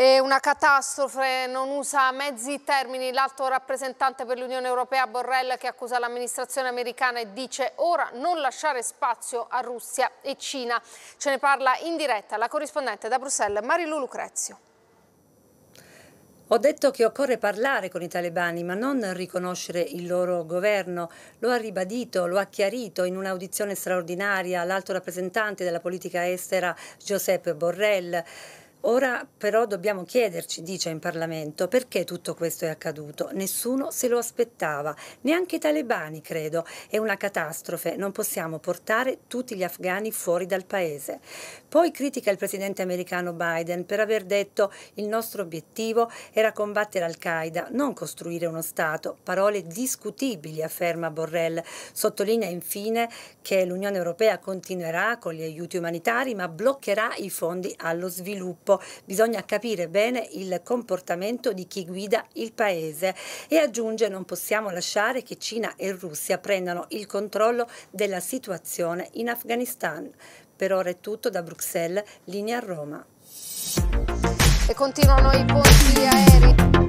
È una catastrofe, non usa mezzi termini l'alto rappresentante per l'Unione Europea Borrell che accusa l'amministrazione americana e dice ora non lasciare spazio a Russia e Cina. Ce ne parla in diretta la corrispondente da Bruxelles Marilu Lucrezio. Ho detto che occorre parlare con i talebani, ma non riconoscere il loro governo. Lo ha ribadito, lo ha chiarito in un'audizione straordinaria l'alto rappresentante della politica estera Giuseppe Borrell. Ora però dobbiamo chiederci, dice in Parlamento, perché tutto questo è accaduto. Nessuno se lo aspettava, neanche i talebani, credo. È una catastrofe, non possiamo portare tutti gli afghani fuori dal paese. Poi critica il presidente americano Biden per aver detto il nostro obiettivo era combattere Al-Qaeda, non costruire uno Stato. Parole discutibili, afferma Borrell. Sottolinea infine che l'Unione Europea continuerà con gli aiuti umanitari ma bloccherà i fondi allo sviluppo sviluppo. Bisogna capire bene il comportamento di chi guida il paese e aggiunge non possiamo lasciare che Cina e Russia prendano il controllo della situazione in Afghanistan. Per ora è tutto da Bruxelles, linea a Roma. E continuano i ponti aerei.